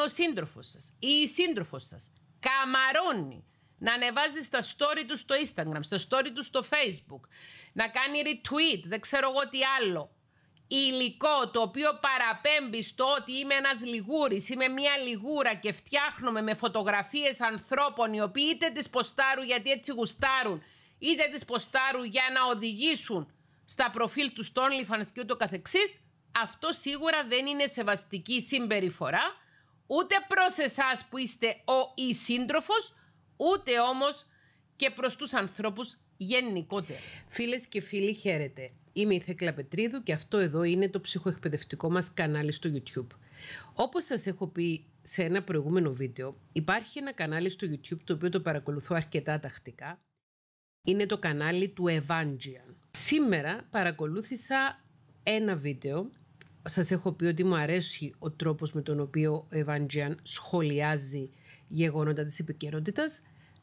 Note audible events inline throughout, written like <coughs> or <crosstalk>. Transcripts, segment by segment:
ο σύντροφος σας ή η σύντροφος σας καμαρώνει να ανεβάζει στα story του στο Instagram, στα story του στο Facebook, να κάνει retweet, δεν ξέρω εγώ τι άλλο, υλικό το οποίο παραπέμπει στο ότι είμαι ένας λιγούρης, είμαι μια λιγούρα και φτιάχνομαι με φωτογραφίες ανθρώπων οι οποίοι είτε τις ποστάρουν γιατί έτσι γουστάρουν, είτε τις ποστάρουν για να οδηγήσουν στα προφίλ τους στο OnlyFans και ούτω καθεξής, αυτό σίγουρα δεν είναι σεβαστική συμπεριφορά ούτε προς εσάς που είστε ο ή σύντροφος, ούτε όμως και προς τους ανθρώπους γενικότερα. Φίλες και φίλοι χαίρετε. Είμαι η Θέκλα Πετρίδου και αυτό εδώ είναι το ψυχοεκπαιδευτικό μας κανάλι στο YouTube. Όπως σας έχω πει σε ένα προηγούμενο βίντεο, υπάρχει ένα κανάλι στο YouTube το οποίο το παρακολουθώ αρκετά τακτικά. Είναι το κανάλι του Evangian. Σήμερα παρακολούθησα ένα βίντεο σας έχω πει ότι μου αρέσει ο τρόπος με τον οποίο ο Ευαντζιάν σχολιάζει γεγονότα της επικαιρότητας.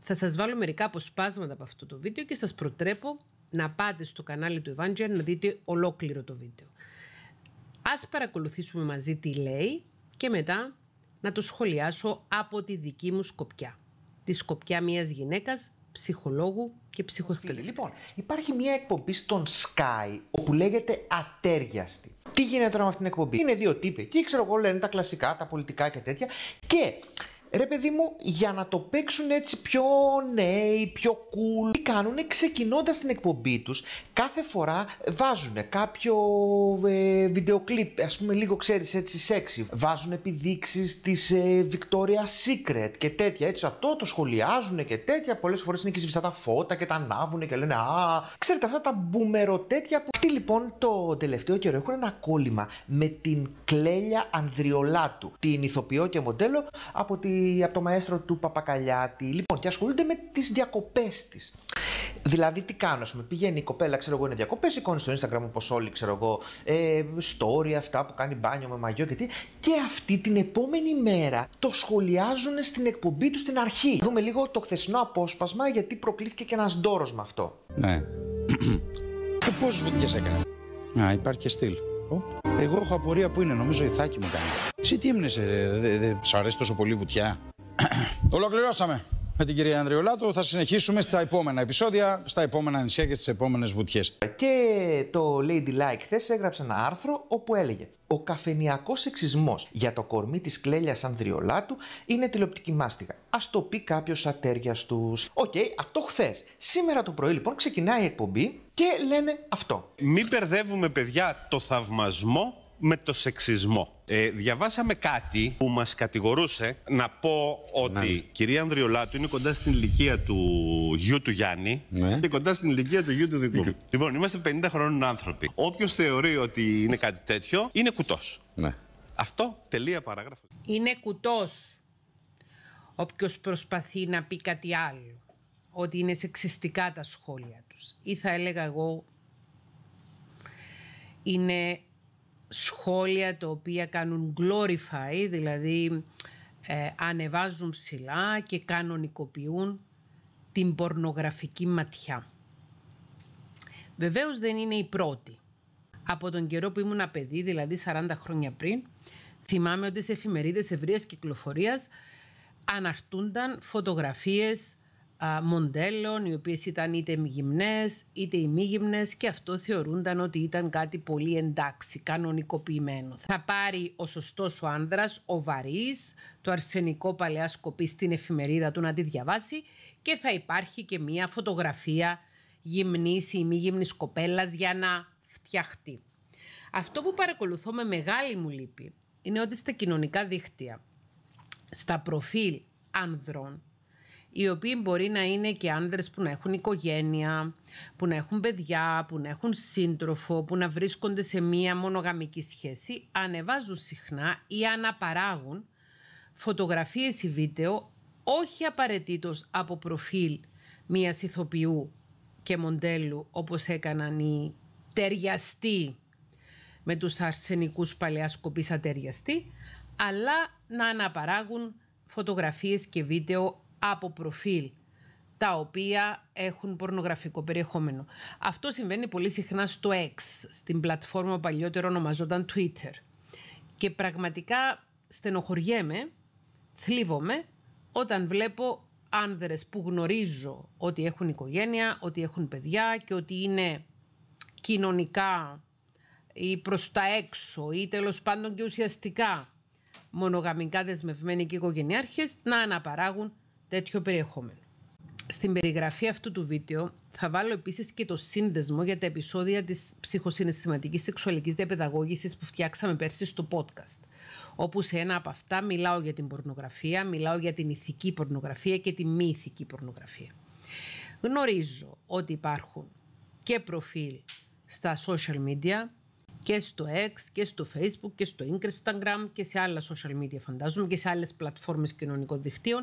Θα σας βάλω μερικά αποσπάσματα από αυτό το βίντεο και σας προτρέπω να πάτε στο κανάλι του Ευάντζιαν να δείτε ολόκληρο το βίντεο. Ας παρακολουθήσουμε μαζί τι λέει και μετά να το σχολιάσω από τη δική μου σκοπιά. Τη σκοπιά μιας γυναίκας ψυχολόγου και ψυχοεκπαιδευτή. Λοιπόν, υπάρχει μια εκπομπή στον Sky όπου λέγεται Ατέριαστη. Τι γίνεται τώρα με αυτήν την εκπομπή. Είναι δύο τύποι εκεί, ξέρω εγώ, λένε τα κλασικά, τα πολιτικά και τέτοια. Και Ρε παιδί μου, για να το παίξουν έτσι πιο νέοι, πιο cool, τι κάνουν ξεκινώντας την εκπομπή τους, κάθε φορά βάζουν κάποιο ε, βιντεοκλίπ, ας πούμε λίγο ξέρεις έτσι σεξι, βάζουν επιδείξεις της ε, Victoria's Secret και τέτοια, έτσι αυτό το σχολιάζουν και τέτοια, πολλές φορές είναι και σβηστά τα φώτα και τα ανάβουν και λένε α, ξέρετε αυτά τα τέτοια που αυτοί λοιπόν το τελευταίο καιρό έχουν ένα κόλλημα με την Κλέλια Ανδριολάτου, την ηθοποιό και μοντέλο από, τη, από το μαέστρο του Παπακαλιάτη. Λοιπόν, και ασχολούνται με τις διακοπές της. Δηλαδή, τι κάνω, πούμε, πηγαίνει η κοπέλα, ξέρω εγώ, είναι διακοπές, εικόνε στο Instagram όπως όλοι, ξέρω εγώ, ε, story αυτά που κάνει μπάνιο με μαγιό και Και αυτή την επόμενη μέρα το σχολιάζουν στην εκπομπή του στην αρχή. Δούμε λίγο το χθεσινό απόσπασμα, γιατί προκλήθηκε και ένας ντόρος με αυτό. Ναι. Και πόσε βουτιές έκανα. Α, υπάρχει και στυλ. Εγώ έχω απορία που είναι, νομίζω η Θάκη μου κάνει. Σε τι έμεινες, δεν ε, ε, ε, σου αρέσει τόσο πολύ βουτιά. <coughs> Ολοκληρώσαμε με την κυρία Ανδριολάτου. Θα συνεχίσουμε στα επόμενα επεισόδια, στα επόμενα νησιά και στις επόμενες βουτιές. Και το Lady Like χθες έγραψε ένα άρθρο όπου έλεγε Ο καφενιακός εξισμό για το κορμί της κλέλιας Ανδριολάτου είναι τηλεοπτική μάστιγα. Ας το πει κάποιος ατέρια του. Οκ, okay, αυτό χθες. Σήμερα το πρωί λοιπόν ξεκινάει η εκπομπή και λένε αυτό. Μην μπερδεύουμε παιδιά το θαυμασμό με το σεξισμό. Ε, διαβάσαμε κάτι που μας κατηγορούσε να πω ότι η κυρία Ανδριολάτου είναι κοντά στην ηλικία του γιου του Γιάννη ναι. και κοντά στην ηλικία του γιου του δικού μου. Λοιπόν, είμαστε 50 χρόνων άνθρωποι. Όποιος θεωρεί ότι είναι κάτι τέτοιο, είναι κουτός. Ναι. Αυτό, τελεία παράγραφος. Είναι κουτός όποιος προσπαθεί να πει κάτι άλλο. Ότι είναι σεξιστικά τα σχόλια τους. Ή θα έλεγα εγώ είναι σχόλια τα οποία κάνουν glorify, δηλαδή ε, ανεβάζουν ψηλά και κανονικοποιούν την πορνογραφική ματιά. Βεβαίως δεν είναι η πρώτη. Από τον καιρό που ήμουν παιδί, δηλαδή 40 χρόνια πριν, θυμάμαι ότι σε εφημερίδες ευρείας κυκλοφορίας αναρτούνταν φωτογραφίες μοντέλων, οι οποίες ήταν είτε γυμνές είτε ημίγυμνες και αυτό θεωρούνταν ότι ήταν κάτι πολύ εντάξει, κανονικοποιημένο. Θα πάρει ο σωστός ο άνδρας, ο βαρύς, το αρσενικό παλαιά σκοπή στην εφημερίδα του να τη διαβάσει και θα υπάρχει και μία φωτογραφία γυμνής ή ημίγυμνης κοπέλας για να φτιαχτεί. Αυτό που παρακολουθώ με μεγάλη μου λύπη είναι ότι στα κοινωνικά δίχτυα στα προφίλ άνδρων, οι οποίοι μπορεί να είναι και άνδρες που να έχουν οικογένεια, που να έχουν παιδιά, που να έχουν σύντροφο, που να βρίσκονται σε μία μονογαμική σχέση, ανεβάζουν συχνά ή αναπαράγουν φωτογραφίες ή βίντεο όχι απαραίτητος από προφίλ μίας ηθοποιού και μοντέλου όπως έκαναν οι ταιριαστοί με τους αρσενικούς παλαιάς κοπής ατέριαστοι... αλλά να αναπαράγουν φωτογραφίες και βίντεο από προφίλ τα οποία έχουν πορνογραφικό περιεχόμενο. Αυτό συμβαίνει πολύ συχνά στο X, στην πλατφόρμα που παλιότερο ονομαζόταν Twitter. Και πραγματικά στενοχωριέμαι, θλίβομαι, όταν βλέπω άνδρες που γνωρίζω ότι έχουν οικογένεια, ότι έχουν παιδιά και ότι είναι κοινωνικά ή προς τα έξω ή τέλος πάντων και ουσιαστικά μονογαμικά δεσμευμένοι και οικογενειάρχες να αναπαράγουν τέτοιο περιεχόμενο. Στην περιγραφή αυτού του βίντεο θα βάλω επίσης και το σύνδεσμο για τα επεισόδια της ψυχοσυναισθηματικής σεξουαλικής διαπαιδαγώγησης που φτιάξαμε πέρσι στο podcast, όπου σε ένα από αυτά μιλάω για την πορνογραφία, μιλάω για την ηθική πορνογραφία και τη μη ηθική πορνογραφία. Γνωρίζω ότι υπάρχουν και προφίλ στα social media και στο X και στο Facebook και στο Instagram και σε άλλα social media φαντάζομαι και σε άλλες πλατφόρμες κοινωνικών δικτύων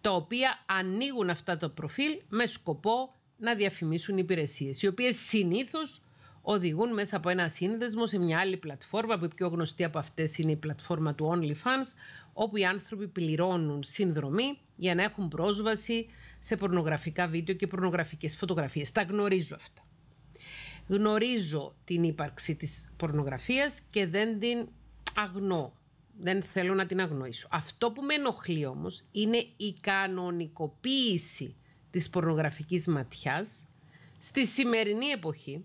τα οποία ανοίγουν αυτά τα προφίλ με σκοπό να διαφημίσουν υπηρεσίες οι οποίες συνήθως οδηγούν μέσα από ένα σύνδεσμο σε μια άλλη πλατφόρμα που η πιο γνωστή από αυτές είναι η πλατφόρμα του OnlyFans όπου οι άνθρωποι πληρώνουν συνδρομή για να έχουν πρόσβαση σε πορνογραφικά βίντεο και πορνογραφικές φωτογραφίες. Τα γνωρίζω αυτά γνωρίζω την ύπαρξη της πορνογραφίας και δεν την αγνώ. Δεν θέλω να την αγνοήσω. Αυτό που με ενοχλεί όμως είναι η κανονικοποίηση της πορνογραφικής ματιάς στη σημερινή εποχή.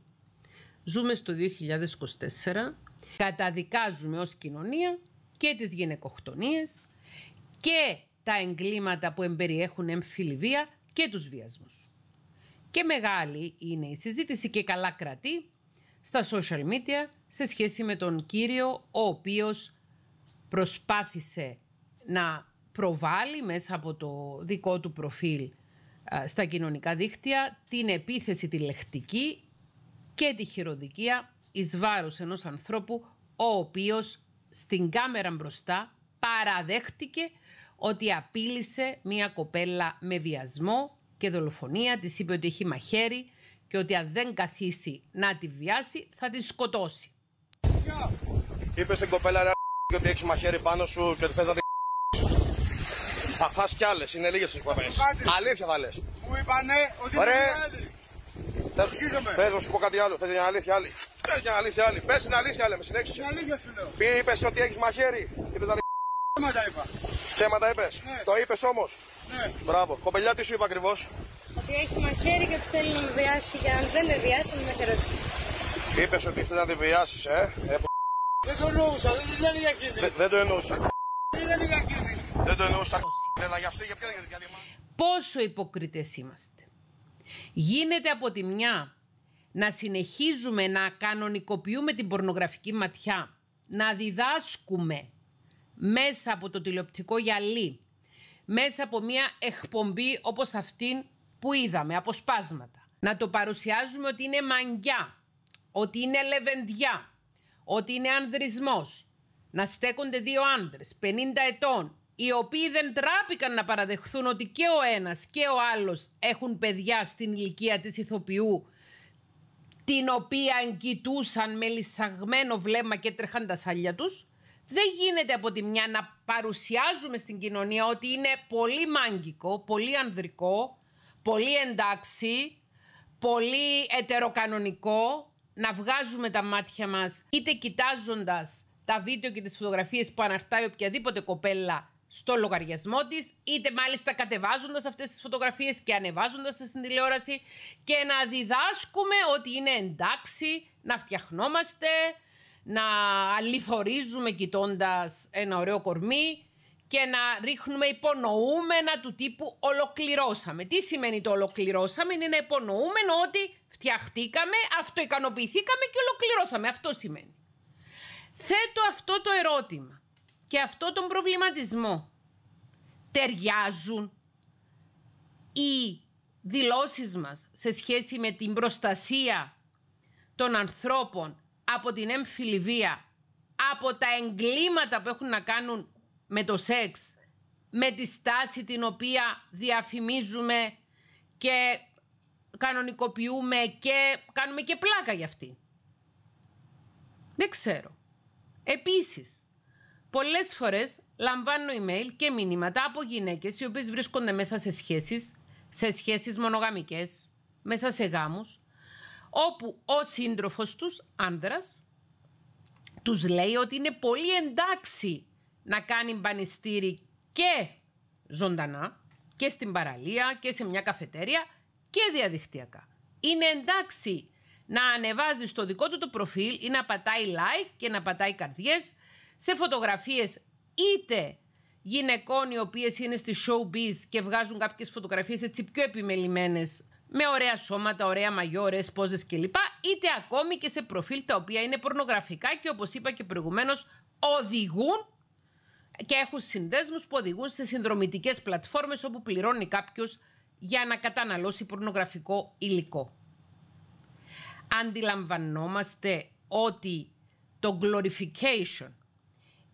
Ζούμε στο 2024, καταδικάζουμε ως κοινωνία και τις γυναικοκτονίες και τα εγκλήματα που εμπεριέχουν εμφυλιβία και τους βιασμούς και μεγάλη είναι η συζήτηση και καλά κρατεί στα social media σε σχέση με τον κύριο ο οποίος προσπάθησε να προβάλλει μέσα από το δικό του προφίλ στα κοινωνικά δίκτυα την επίθεση τη λεχτική και τη χειροδικία εις βάρος ενός ανθρώπου ο οποίος στην κάμερα μπροστά παραδέχτηκε ότι απείλησε μία κοπέλα με βιασμό και δολοφονία, της είπε ότι έχει μαχαίρι και ότι αν δεν καθίσει να τη βιάσει θα τη σκοτώσει. Είπε στην κοπέλα ρε και ότι έχεις μαχαίρι πάνω σου και ότι θες να την <laughs> Θα φας κι άλλες, είναι λίγες τις κοπέλες. Αλήθεια θα λες. Μου είπανε ότι δεν είναι άλλη. θες να σου πω κάτι άλλο, θες μια αλήθεια άλλη. Θες μια αλήθεια άλλη, πες την αλήθεια λέμε, συνέχισε. Την αλήθεια σου λέω. Είπες ότι έχεις μαχαίρι και δεν Ψέματα είπα. Ψέματα είπες. Ναι. Το είπες όμως. Ναι. Μπράβο. Κοπελιά, τι σου είπα ακριβώς. Ότι έχει μαχαίρι και θέλει να με βιάσει. Και αν δεν με βιάσει, θα με χαιρέσει. Είπες ότι θέλει να τη βιάσεις, ε. ε δεν το εννοούσα, δεν το εννοούσα. Δεν, το εννοούσα. Δεν εκεί. Δεν το εννοούσα. Δεν για για ποια Πόσο υποκριτέ είμαστε. Γίνεται από τη μια να συνεχίζουμε να κανονικοποιούμε την πορνογραφική ματιά, να διδάσκουμε μέσα από το τηλεοπτικό γυαλί, μέσα από μια εκπομπή όπως αυτήν που είδαμε, αποσπάσματα. Να το παρουσιάζουμε ότι είναι μαγκιά, ότι είναι λεβεντιά, ότι είναι ανδρισμός. Να στέκονται δύο άντρες, 50 ετών, οι οποίοι δεν τράπηκαν να παραδεχθούν ότι και ο ένας και ο άλλος έχουν παιδιά στην ηλικία της ηθοποιού την οποία εγκοιτούσαν με λυσαγμένο βλέμμα και τρέχαν τα σάλια τους δεν γίνεται από τη μια να παρουσιάζουμε στην κοινωνία ότι είναι πολύ μάγκικο, πολύ ανδρικό, πολύ εντάξει, πολύ ετεροκανονικό, να βγάζουμε τα μάτια μας είτε κοιτάζοντας τα βίντεο και τις φωτογραφίες που αναρτάει οποιαδήποτε κοπέλα στο λογαριασμό της, είτε μάλιστα κατεβάζοντας αυτές τις φωτογραφίες και ανεβάζοντας τις στην τηλεόραση και να διδάσκουμε ότι είναι εντάξει να φτιαχνόμαστε, να αληθορίζουμε κοιτώντας ένα ωραίο κορμί και να ρίχνουμε υπονοούμενα του τύπου ολοκληρώσαμε. Τι σημαίνει το ολοκληρώσαμε, είναι να υπονοούμενο ότι φτιαχτήκαμε, αυτοικανοποιηθήκαμε και ολοκληρώσαμε. Αυτό σημαίνει. Θέτω αυτό το ερώτημα και αυτό τον προβληματισμό. Ταιριάζουν οι δηλώσεις μας σε σχέση με την προστασία των ανθρώπων από την έμφυλη βία, από τα εγκλήματα που έχουν να κάνουν με το σεξ, με τη στάση την οποία διαφημίζουμε και κανονικοποιούμε και κάνουμε και πλάκα για αυτή. Δεν ξέρω. Επίσης, πολλές φορές λαμβάνω email και μηνύματα από γυναίκες οι οποίες βρίσκονται μέσα σε σχέσεις, σε σχέσεις μονογαμικές, μέσα σε γάμους όπου ο σύντροφος τους, άνδρας, τους λέει ότι είναι πολύ εντάξει να κάνει μπανιστήρι και ζωντανά, και στην παραλία και σε μια καφετέρια και διαδικτυακά. Είναι εντάξει να ανεβάζεις στο δικό του το προφίλ ή να πατάει like και να πατάει καρδιές σε φωτογραφίες είτε γυναικών οι οποίες είναι στη showbiz και βγάζουν κάποιες φωτογραφίες έτσι πιο επιμελημένες με ωραία σώματα, ωραία μαγιό, ωραίες κλπ. Είτε ακόμη και σε προφίλ τα οποία είναι πορνογραφικά και όπως είπα και προηγουμένως, οδηγούν και έχουν συνδέσμους που οδηγούν σε συνδρομητικές πλατφόρμες όπου πληρώνει κάποιος για να καταναλώσει πορνογραφικό υλικό. Αντιλαμβανόμαστε ότι το glorification,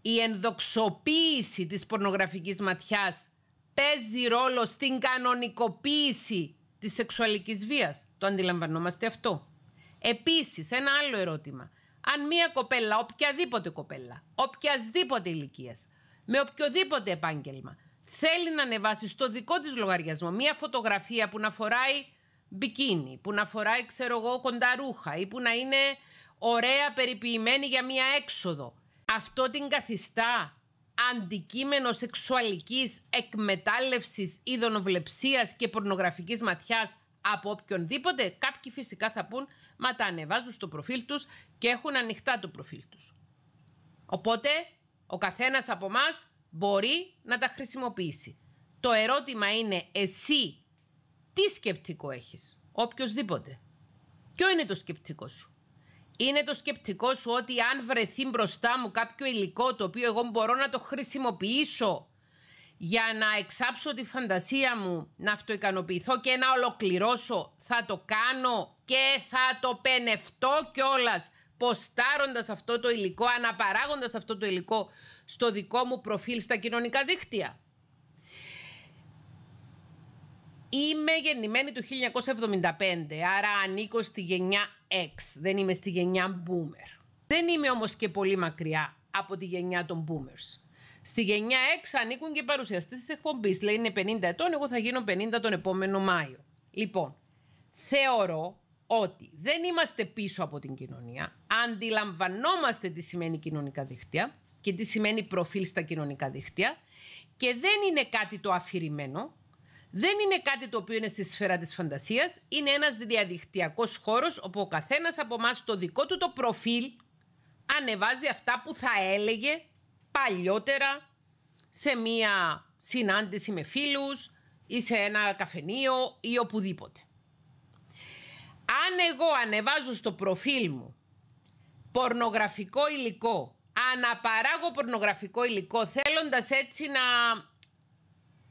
η ενδοξοποίηση της πορνογραφικής ματιάς παίζει ρόλο στην κανονικοποίηση της σεξουαλικής βίας, Το αντιλαμβανόμαστε αυτό. Επίσης, ένα άλλο ερώτημα. Αν μία κοπέλα, οποιαδήποτε κοπέλα, οποιασδήποτε ηλικίας, με οποιοδήποτε επάγγελμα, θέλει να ανεβάσει στο δικό της λογαριασμό μία φωτογραφία που να φοράει μπικίνι, που να φοράει, ξέρω εγώ, κοντά ρούχα ή που να είναι ωραία περιποιημένη για μία έξοδο, αυτό την καθιστά αντικείμενο σεξουαλικής εκμετάλλευσης, ειδωνοβλεψίας και πορνογραφικής ματιάς από οποιονδήποτε, κάποιοι φυσικά θα πούν, μα τα ανεβάζουν στο προφίλ τους και έχουν ανοιχτά το προφίλ τους. Οπότε, ο καθένας από εμάς μπορεί να τα χρησιμοποιήσει. Το ερώτημα είναι εσύ τι σκεπτικό έχεις, οποιοδήποτε. Ποιο είναι το σκεπτικό σου είναι το σκεπτικό σου ότι αν βρεθεί μπροστά μου κάποιο υλικό το οποίο εγώ μπορώ να το χρησιμοποιήσω για να εξάψω τη φαντασία μου, να αυτοικανοποιηθώ και να ολοκληρώσω, θα το κάνω και θα το πενευτώ κιόλας ποστάροντας αυτό το υλικό, αναπαράγοντας αυτό το υλικό στο δικό μου προφίλ στα κοινωνικά δίκτυα. Είμαι γεννημένη του 1975, άρα ανήκω στη γενιά X, δεν είμαι στη γενιά Boomer. Δεν είμαι όμως και πολύ μακριά από τη γενιά των Boomers. Στη γενιά X ανήκουν και παρουσιαστές της εκπομπής. Λέει είναι 50 ετών, εγώ θα γίνω 50 τον επόμενο Μάιο. Λοιπόν, θεωρώ ότι δεν είμαστε πίσω από την κοινωνία, αντιλαμβανόμαστε τι σημαίνει κοινωνικά δίχτυα και τι σημαίνει προφίλ στα κοινωνικά δίχτυα και δεν είναι κάτι το αφηρημένο, δεν είναι κάτι το οποίο είναι στη σφαίρα της φαντασίας, Είναι ένας διαδικτυακός χώρος όπου ο καθένας από εμάς το δικό του το προφίλ ανεβάζει αυτά που θα έλεγε παλιότερα σε μία συνάντηση με φίλους ή σε ένα καφενείο ή οπουδήποτε. Αν εγώ ανεβάζω στο προφίλ μου πορνογραφικό υλικό, αναπαράγω πορνογραφικό υλικό θέλοντας έτσι να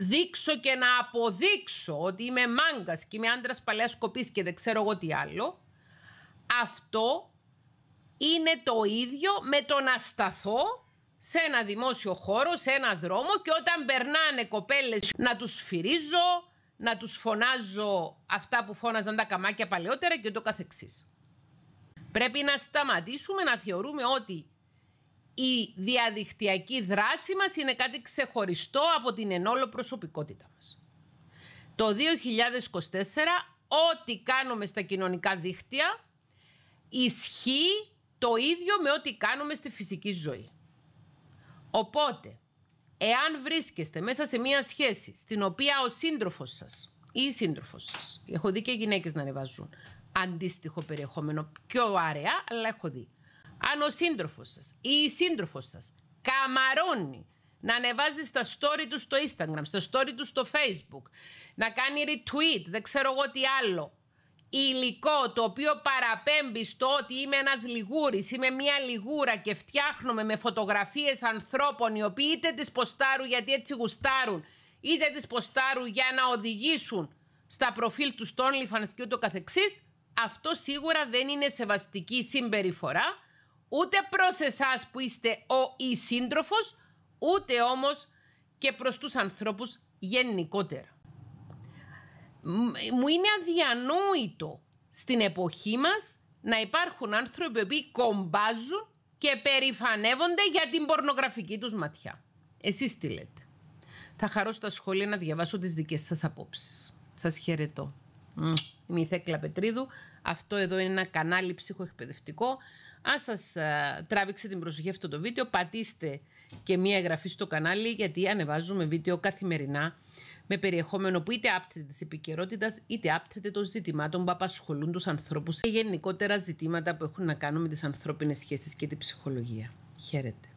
δείξω και να αποδείξω ότι είμαι μάγκας και είμαι άντρας παλιά κοπή και δεν ξέρω εγώ τι άλλο, αυτό είναι το ίδιο με το να σταθώ σε ένα δημόσιο χώρο, σε ένα δρόμο και όταν περνάνε κοπέλες να τους φυρίζω, να τους φωνάζω αυτά που φώναζαν τα καμάκια παλαιότερα και το καθεξής. Πρέπει να σταματήσουμε να θεωρούμε ότι η διαδικτυακή δράση μας είναι κάτι ξεχωριστό από την ενόλο προσωπικότητα μας. Το 2024 ό,τι κάνουμε στα κοινωνικά δίκτυα ισχύει το ίδιο με ό,τι κάνουμε στη φυσική ζωή. Οπότε, εάν βρίσκεστε μέσα σε μία σχέση στην οποία ο σύντροφος σας ή η σύντροφος σας, έχω δει και γυναίκες να ανεβάζουν αντίστοιχο περιεχόμενο πιο αραιά, αλλά έχω δει, αν ο σύντροφος σας ή η σύντροφος σας καμαρώνει να ανεβάζει στα story του στο Instagram, στα story του στο Facebook, να κάνει retweet, δεν ξέρω εγώ τι άλλο, υλικό το οποίο παραπέμπει στο ότι είμαι ένας λιγούρης, είμαι μια λιγούρα και φτιάχνομαι με φωτογραφίες ανθρώπων οι οποίοι είτε τις ποστάρουν γιατί έτσι γουστάρουν, είτε τις ποστάρουν για να οδηγήσουν στα προφίλ τους στο OnlyFans και ούτω καθεξής, αυτό σίγουρα δεν είναι σεβαστική συμπεριφορά Ούτε προς εσάς που είστε ο ή σύντροφος, ούτε όμως και προς τους ανθρώπους γενικότερα. Μου είναι αδιανόητο στην εποχή μας να υπάρχουν άνθρωποι που κομπάζουν και περηφανεύονται για την πορνογραφική τους ματιά. Εσείς τι λέτε. Θα χαρώ στα σχόλια να διαβάσω τις δικές σας απόψεις. Σας χαιρετώ. Είμαι η Θέκλα Πετρίδου. Αυτό εδώ είναι ένα κανάλι ψυχοεκπαιδευτικό. Αν σας ε, τράβηξε την προσοχή αυτό το βίντεο, πατήστε και μία εγγραφή στο κανάλι γιατί ανεβάζουμε βίντεο καθημερινά με περιεχόμενο που είτε άπτεται της επικαιρότητας, είτε άπτεται των ζητημάτων που απασχολούν τους ανθρώπους και γενικότερα ζητήματα που έχουν να κάνουν με τις ανθρώπινες σχέσεις και την ψυχολογία. Χαίρετε.